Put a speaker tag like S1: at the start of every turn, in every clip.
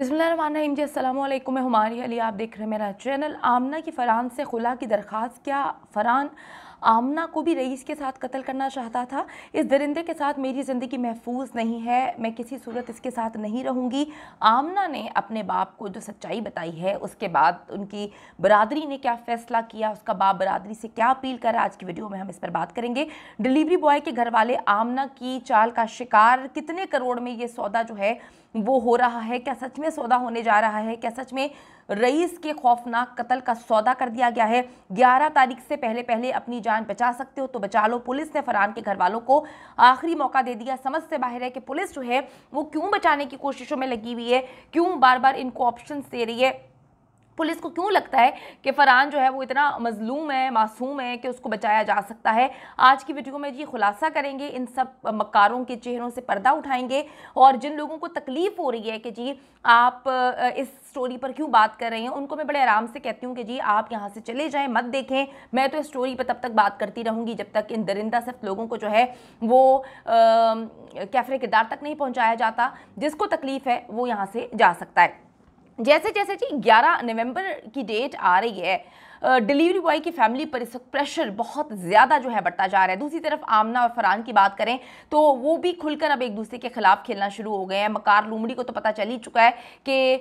S1: बिसमीम जी अल्लाम मैं हमारी अली आप देख रहे हैं मेरा चैनल आमना की फ़रहान से खुला की दरख्वास्त क्या फ़रहान आमना को भी रईस के साथ कत्ल करना चाहता था इस दरिंदे के साथ मेरी ज़िंदगी महफूज नहीं है मैं किसी सूरत इसके साथ नहीं रहूँगी आमना ने अपने बाप को जो सच्चाई बताई है उसके बाद उनकी बरदरी ने क्या फ़ैसला किया उसका बाप बरदरी से क्या अपील करा आज की वीडियो में हम इस पर बात करेंगे डिलीवरी बॉय के घर वाले आमना की चाल का शिकार कितने करोड़ में ये सौदा जो है वो हो रहा है क्या सच में सौदा होने जा रहा है क्या सच में रईस के खौफनाक कत्ल का सौदा कर दिया गया है ग्यारह तारीख से पहले पहले अपनी जान बचा सकते हो तो बचा लो पुलिस ने फरहान के घर वालों को आखिरी मौका दे दिया समझ से बाहर है कि पुलिस जो है वो क्यों बचाने की कोशिशों में लगी हुई है क्यों बार बार इनको ऑप्शन दे रही है पुलिस को क्यों लगता है कि फरहान जो है वो इतना मजलूम है मासूम है कि उसको बचाया जा सकता है आज की वीडियो में ये खुलासा करेंगे इन सब मकारों के चेहरों से पर्दा उठाएंगे और जिन लोगों को तकलीफ़ हो रही है कि जी आप इस स्टोरी पर क्यों बात कर रहे हैं उनको मैं बड़े आराम से कहती हूँ कि जी आप यहाँ से चले जाएँ मत देखें मैं तो इस स्टोरी पर तब तक बात करती रहूँगी जब तक इन दरिंदा सिर्फ लोगों को जो है वो कैफरे किरदार तक नहीं पहुँचाया जाता जिसको तकलीफ़ है वो यहाँ से जा सकता है जैसे जैसे जी 11 नवंबर की डेट आ रही है डिलीवरी बॉय की फैमिली पर इस प्रेशर बहुत ज़्यादा जो है बढ़ता जा रहा है दूसरी तरफ आमना और फरहान की बात करें तो वो भी खुलकर अब एक दूसरे के खिलाफ खेलना शुरू हो गए हैं मकार लूमड़ी को तो पता चल ही चुका है कि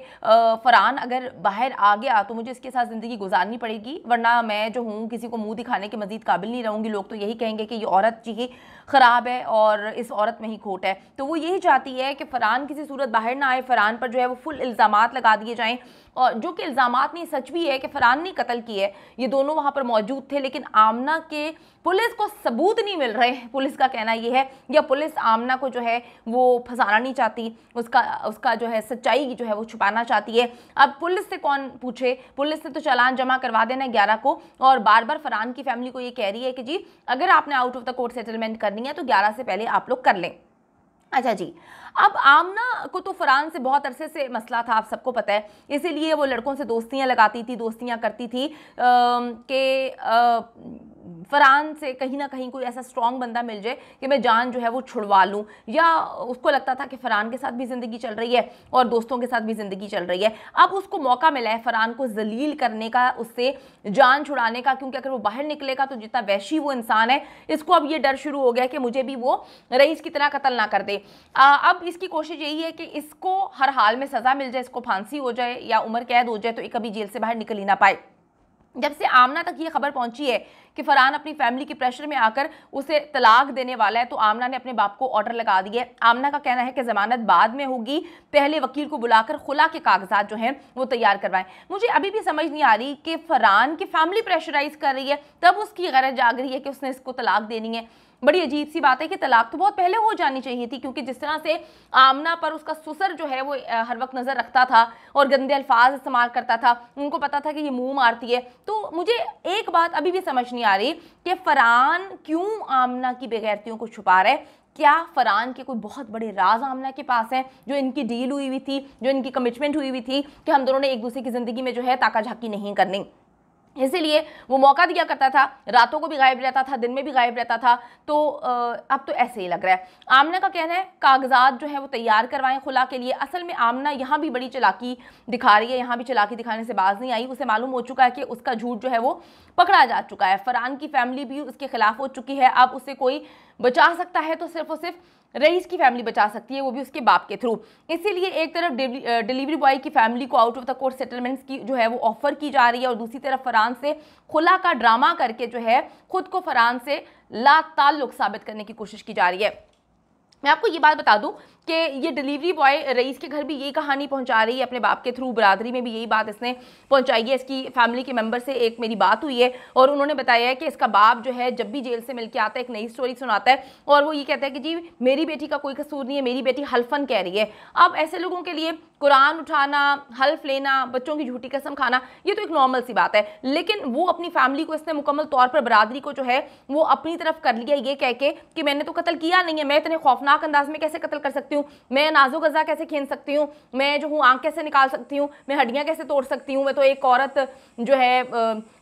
S1: फरहान अगर बाहर आ गया तो मुझे इसके साथ ज़िंदगी गुजारनी पड़ेगी वरना मैं जो हूँ किसी को मुँह दिखाने के मजीद काबिल नहीं रहूँगी लोग तो यही कहेंगे कि ये औरत जी ख़राब है और इस औरत में ही खोट है तो वो यही चाहती है कि फ़रहान किसी सूरत बाहर ना आए फ़रहान पर जो है वो फुल इल्ज़ाम लगा दिए जाएँ और जो कि इल्ज़ाम ने सच भी है कि फरहान ने कत्ल की है ये दोनों वहाँ पर मौजूद थे लेकिन आमना के पुलिस को सबूत नहीं मिल रहे पुलिस का कहना ये है या पुलिस आमना को जो है वो फंसाना नहीं चाहती उसका उसका जो है सच्चाई जो है वो छुपाना चाहती है अब पुलिस से कौन पूछे पुलिस ने तो चालान जमा करवा देना ग्यारह को और बार बार फरहान की फैमिली को ये कह रही है कि जी अगर आपने out of the court settlement करनी है तो ग्यारह से पहले आप लोग कर लें अच्छा जी अब आमना को तो फरहान से बहुत अरसे से मसला था आप सबको पता है इसीलिए वो लड़कों से दोस्तियाँ लगाती थी दोस्तियाँ करती थी कि फरहान से कहीं ना कहीं कोई ऐसा स्ट्रॉन्ग बंदा मिल जाए कि मैं जान जो है वो छुड़वा लूँ या उसको लगता था कि फरहान के साथ भी ज़िंदगी चल रही है और दोस्तों के साथ भी ज़िंदगी चल रही है अब उसको मौका मिला है फरहान को जलील करने का उससे जान छुड़ाने का क्योंकि अगर वो बाहर निकलेगा तो जितना वैशी वो इंसान है इसको अब ये डर शुरू हो गया कि मुझे भी वो रईस की तरह कत्ल ना कर दे आ, अब इसकी कोशिश यही है कि इसको हर हाल में सज़ा मिल जाए इसको फांसी हो जाए या उम्र कैद हो जाए तो ये कभी जेल से बाहर निकल ही ना पाए जब से आमना तक ये खबर पहुंची है कि फरहान अपनी फैमिली के प्रेशर में आकर उसे तलाक देने वाला है तो आमना ने अपने बाप को ऑर्डर लगा दिया है आमना का कहना है कि जमानत बाद में होगी पहले वकील को बुलाकर खुला के कागजात जो हैं वो तैयार करवाएं मुझे अभी भी समझ नहीं आ रही कि फरहान की फैमिली प्रेशराइज कर रही है तब उसकी गरज जाग रही है कि उसने इसको तलाक देनी है बड़ी अजीब सी बात है कि तलाक तो बहुत पहले हो जानी चाहिए थी क्योंकि जिस तरह से आमना पर उसका सुसर जो है वो हर वक्त नज़र रखता था और गंदे अल्फाज इस्तेमाल करता था उनको पता था कि ये मुँह मारती है तो मुझे एक बात अभी भी समझ नहीं आ रही कि फ़रहान क्यों आमना की बेगैरतियों को छुपा रहा है क्या फरहान के कोई बहुत बड़े राज आमना के पास हैं जो इनकी डील हुई हुई थी जो इनकी कमिटमेंट हुई हुई थी कि हम दोनों ने एक दूसरे की ज़िंदगी में जो है ताका झाकी नहीं करनी इसीलिए वो मौका दिया करता था रातों को भी गायब रहता था दिन में भी गायब रहता था तो अब तो ऐसे ही लग रहा है आमना का कहना है कागजात जो है वो तैयार करवाएं खुला के लिए असल में आमना यहाँ भी बड़ी चलाकी दिखा रही है यहाँ भी चलाकी दिखाने से बाज नहीं आई उसे मालूम हो चुका है कि उसका झूठ जो है वो पकड़ा जा चुका है फरहान की फैमिली भी उसके खिलाफ हो चुकी है अब उसे कोई बचा सकता है तो सिर्फ और सिर्फ रईस की फैमिली बचा सकती है वो भी उसके बाप के थ्रू इसीलिए एक तरफ डिलीवरी बॉय की फैमिली को out of the court settlements की जो है वो ऑफर की जा रही है और दूसरी तरफ फरान से खुला का ड्रामा करके जो है खुद को फरान से ला ताल्लुक साबित करने की कोशिश की जा रही है मैं आपको ये बात बता दूं कि ये डिलीवरी बॉय रईस के घर भी यही कहानी पहुंचा रही है अपने बाप के थ्रू बरादरी में भी यही बात इसने पहुंचाई है इसकी फैमिली के मेम्बर से एक मेरी बात हुई है और उन्होंने बताया है कि इसका बाप जो है जब भी जेल से मिल के आता है एक नई स्टोरी सुनाता है और वो ये कहता है कि जी मेरी बेटी का कोई कसूर नहीं है मेरी बेटी हल्फन कह रही है अब ऐसे लोगों के लिए कुरान उठाना हल्फ लेना बच्चों की झूठी कसम खाना ये तो एक नॉर्मल सी बात है लेकिन वो अपनी फैमिली को इसने मुकम्मल तौर पर बरादरी को जो है वो अपनी तरफ कर लिया ये कह के कि मैंने तो कत्ल किया नहीं है मैं इतने खौफनाक अंदाज में कैसे कत्ल कर सकती हूँ सकती हूँ मैं नाजुक अज़ा कैसे खेल सकती हूँ मैं जो हूँ आँख कैसे निकाल सकती हूँ मैं हड्डियाँ कैसे तोड़ सकती हूँ मैं तो एक औरत जो है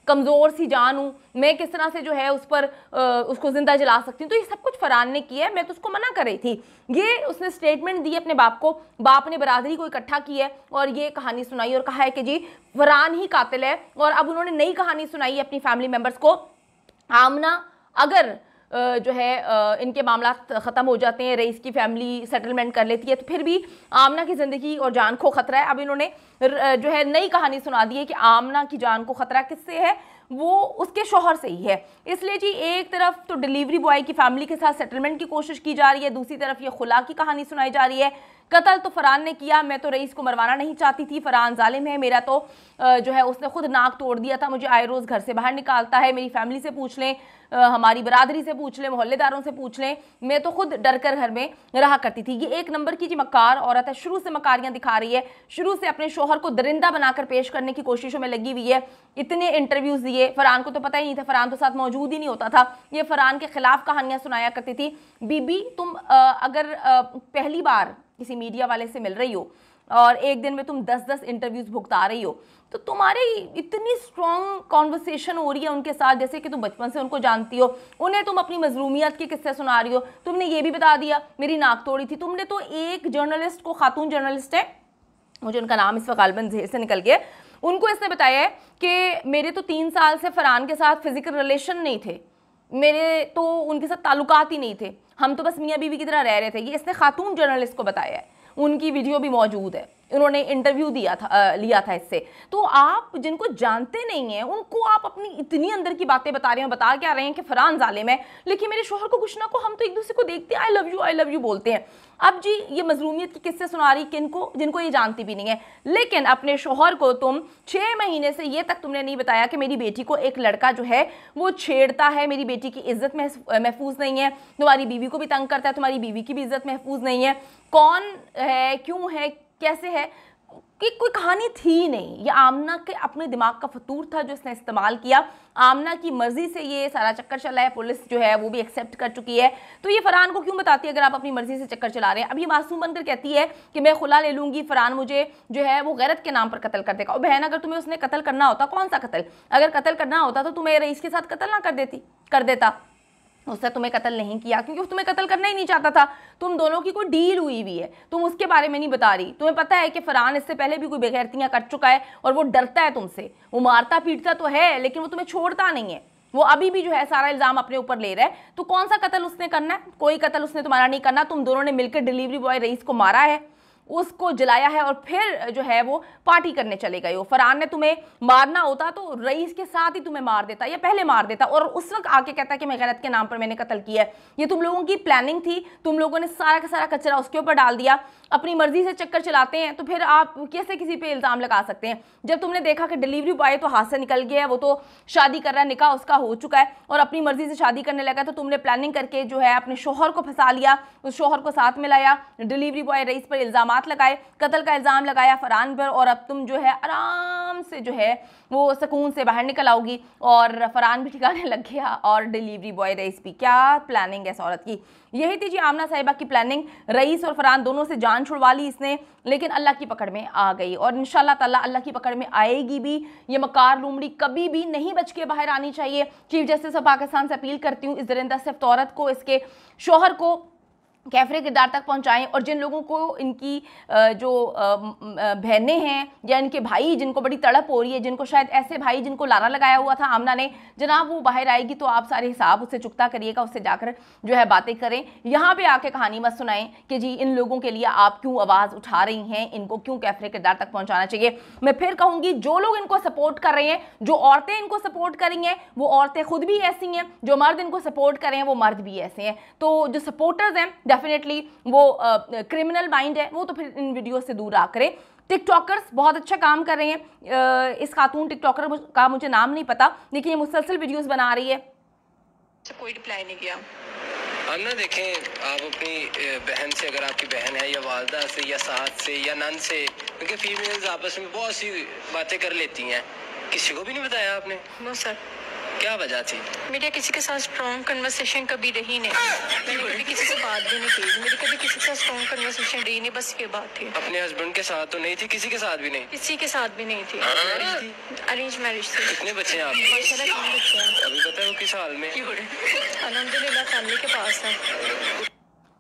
S1: कमज़ोर सी जान हूँ मैं किस तरह से जो है उस पर आ, उसको ज़िंदा जला सकती हूँ तो ये सब कुछ फरान ने किया है मैं तो उसको मना कर रही थी ये उसने स्टेटमेंट दी अपने बाप को बाप ने बरादरी को इकट्ठा किया है और ये कहानी सुनाई और कहा है कि जी फरान ही कातिल है और अब उन्होंने नई कहानी सुनाई अपनी फैमिली मेम्बर्स को आमना अगर जो है इनके मामला ख़त्म हो जाते हैं रईस की फैमिली सेटलमेंट कर लेती है तो फिर भी आमना की ज़िंदगी और जान को ख़तरा है अब इन्होंने जो है नई कहानी सुना दी है कि आमना की जान को ख़तरा किससे है वो उसके शोहर से ही है इसलिए जी एक तरफ तो डिलीवरी बॉय की फैमिली के साथ सेटलमेंट की कोशिश की जा रही है दूसरी तरफ ये खुला की कहानी सुनाई जा रही है कत्ल तो फरहान ने किया मैं तो रईस को मरवाना नहीं चाहती थी फरहान जालिम है मेरा तो जो है उसने खुद नाक तोड़ दिया था मुझे आए रोज़ घर से बाहर निकालता है मेरी फैमिली से पूछ लें हमारी बरदरी से पूछ लें मोहल्लेदारों से पूछ लें मैं तो खुद डर कर घर में रहा करती थी ये एक नंबर की जी मकार औरत है शुरू से मकारियाँ दिखा रही है शुरू से अपने शोहर को दरिंदा बनाकर पेश करने की कोशिशों में लगी हुई है इतने इंटरव्यूज़ दिए फरहान को तो पता ही नहीं था फरहान तो साथ मौजूद ही नहीं होता था ये फरहान के ख़िलाफ़ कहानियाँ सुनाया करती थी बीबी तुम अगर पहली बार किसी मीडिया वाले से मिल रही हो और एक दिन में तुम दस दस इंटरव्यूज़ भुगता रही हो तो तुम्हारी इतनी स्ट्रॉन्ग कॉन्वर्सेशन हो रही है उनके साथ जैसे कि तुम बचपन से उनको जानती हो उन्हें तुम अपनी मजलूमियत के किस्से सुना रही हो तुमने ये भी बता दिया मेरी नाक तोड़ी थी तुमने तो एक जर्नलिस्ट को खातून जर्नलिस्ट है मुझे उनका नाम इस वक्त गालबन जहर से निकल गया उनको इसने बताया है कि मेरे तो तीन साल से फरहान के साथ फिज़िकल रिलेशन नहीं थे मेरे तो उनके साथ ताल्लुकात ही नहीं थे हम तो बस मियाँ बीवी की तरह रह रहे थे ये इसने खातून जर्नलिस्ट को बताया है उनकी वीडियो भी मौजूद है उन्होंने इंटरव्यू दिया था आ, लिया था इससे तो आप जिनको जानते नहीं हैं उनको आप अपनी इतनी अंदर की बातें बता रहे हैं बता क्या रहे हैं कि फरहान जालिम है लेकिन मेरे शोहर को कुछ ना को हम तो एक दूसरे को देखते हैं I love you I love you बोलते हैं अब जी ये मजलूमियत की किस्से सुना रही किन को जिनको ये जानती भी नहीं है लेकिन अपने शोहर को तुम छः महीने से ये तक तुमने नहीं बताया कि मेरी बेटी को एक लड़का जो है वो छेड़ता है मेरी बेटी की इज्जत महफूज नहीं है तुम्हारी बीवी को भी तंग करता है तुम्हारी बीवी की भी इज्जत महफूज नहीं है कौन है क्यों है कैसे है कि कोई कहानी थी नहीं ये आमना के अपने दिमाग का फतूर था जो इसने इस्तेमाल किया आमना की मर्ज़ी से ये सारा चक्कर चला है पुलिस जो है वो भी एक्सेप्ट कर चुकी है तो ये फरहान को क्यों बताती है अगर आप अपनी मर्ज़ी से चक्कर चला रहे हैं अभी मासूम बनकर कहती है कि मैं खुला ले लूँगी फरहान मुझे जो है वो गैरत के नाम पर कत्ल कर देगा और बहन अगर तुम्हें उसने कतल करना होता कौन सा कतल अगर कतल करना होता तो तुम्हें रईस के साथ कतल ना कर देती कर देता उसने तुम्हें कत्ल नहीं किया क्योंकि वो तुम्हें कत्ल करना ही नहीं चाहता था तुम दोनों की कोई डील हुई हुई है तुम उसके बारे में नहीं बता रही तुम्हें पता है कि फरहान इससे पहले भी कोई बेगैरतियाँ कर चुका है और वो डरता है तुमसे वो मारता पीटता तो है लेकिन वो तुम्हें छोड़ता नहीं है वो अभी भी जो है सारा इल्ज़ाम अपने ऊपर ले रहा है तो कौन सा कत्ल उसने करना है कोई कत्ल उसने तुम्हारा नहीं करना तुम दोनों ने मिलकर डिलीवरी बॉय रईस को मारा है उसको जलाया है और फिर जो है वो पार्टी करने चले गए हो फरहान ने तुम्हें मारना होता तो रईस के साथ ही तुम्हें मार देता या पहले मार देता और उस वक्त आके कहता कि मैं गैरत के नाम पर मैंने कत्ल किया है ये तुम लोगों की प्लानिंग थी तुम लोगों ने सारा का सारा कचरा उसके ऊपर डाल दिया अपनी मर्जी से चक्कर चलाते हैं तो फिर आप कैसे किसी पर इल्ज़ाम लगा सकते हैं जब तुमने देखा कि डिलीवरी बॉय तो हाथ से निकल गया है वो तो शादी कर रहा है निकाह उसका हो चुका है और अपनी मर्ज़ी से शादी करने लगा तो तुमने प्लानिंग करके जो है अपने शोहर को फंसा लिया उस शोहर को साथ में लाया डिलीवरी बॉय रईस पर इल्ज़ाम इल्ज़ाम लगाए कत्ल का इल्ज़ाम लगाया फरहान पर और अब तुम जो है आराम से जो है वो सुकून से बाहर निकल आओगी और फरहान भी ठिकाने लग गया और डिलीवरी बॉय रईस भी क्या प्लानिंग है इस औरत की यही थी जी आमना साहिबा की प्लानिंग रईस और फरहान दोनों से जान छुड़वा ली इसने लेकिन अल्लाह की पकड़ में आ गई और इन ताला अल्लाह की पकड़ में आएगी भी ये मकार लूमड़ी कभी भी नहीं बच के बाहर आनी चाहिए चीफ जस्टिस ऑफ पाकिस्तान से अपील करती हूँ इस दरिंदा सिर्फ औरत को इसके शोहर को कैफरे किरदार तक पहुंचाएं और जिन लोगों को इनकी जो बहनें हैं या इनके भाई जिनको बड़ी तड़प हो रही है जिनको शायद ऐसे भाई जिनको लारा लगाया हुआ था आमना ने जनाब वो बाहर आएगी तो आप सारे हिसाब उससे चुकता करिएगा उससे जाकर जो है बातें करें यहाँ पे आके कहानी मत सुनाएं कि जी इन लोगों के लिए आप क्यों आवाज़ उठा रही हैं इनको क्यों कैफरे किरदार तक पहुँचाना चाहिए मैं फिर कहूँगी जो लोग इनको सपोर्ट कर रहे हैं जो औरतें इनको सपोर्ट करी हैं वो औरतें खुद भी ऐसी हैं जो मर्द इनको सपोर्ट करें वो मर्द भी ऐसे हैं तो जो सपोर्टर्स हैं डेफिनेटली वो क्रिमिनल माइंड है वो तो फिर इन वीडियो से दूर आ करें टिकटॉकर्स बहुत अच्छा काम कर रहे हैं इस खातून टिकटॉकर का मुझे नाम नहीं पता लेकिन ये मुसलसल वीडियोस बना रही है अच्छा, कोई रिप्लाई नहीं किया हम ना देखें आप अपनी बहन से अगर आपकी बहन है या वालदा से या साथ से या नन से क्योंकि फीमेल्स आपस में बहुत सी बातें कर लेती हैं किसी को भी नहीं बताया आपने नो सर क्या वजह थी मेरा किसी के साथ स्ट्रॉन्ग कन्वर्सेशन कभी रही नहीं हाँ, कभी किसी से बात भी नहीं की मेरी कभी किसी के साथ स्ट्रॉन्ग कन्वर्सेशन रही नहीं बस ये बात थी अपने हस्बैंड के साथ तो नहीं थी किसी के साथ भी नहीं किसी के साथ भी नहीं थी अरेंज हाँ। मैरिज थी कितने बच्चे हैं आप बच्चे हैं अभी बताओ किस हाल में अलहमदुल्ला फैमिली के पास है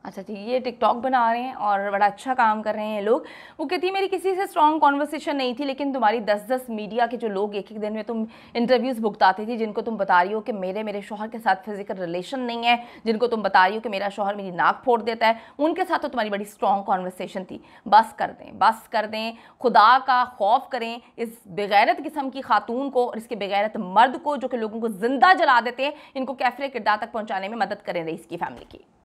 S1: अच्छा जी ये टिकटॉक बना रहे हैं और बड़ा अच्छा काम कर रहे हैं लोग वो कहती है मेरी किसी से स्ट्रॉन्ग कॉन्वर्सेशन नहीं थी लेकिन तुम्हारी दस दस मीडिया के जो लोग एक एक दिन में तुम इंटरव्यूज़ भुगताती थी जिनको तुम बता रही हो कि मेरे मेरे शोहर के साथ फिजिकल रिलेशन नहीं है जिनको तुम बता रही हो कि मेरा शोहर मेरी नाक फोड़ देता है उनके साथ तो तुम्हारी बड़ी स्ट्रॉन्ग कॉन्वर्सेशन थी बस कर दें बस कर दें खुदा का खौफ करें इस बेगैरत किस्म की खातून को और इसके बगैरत मर्द को जो कि लोगों को ज़िंदा जला देते हैं इनको कैफरे किरदार तक पहुँचाने में मदद करें रही इसकी फैमिली की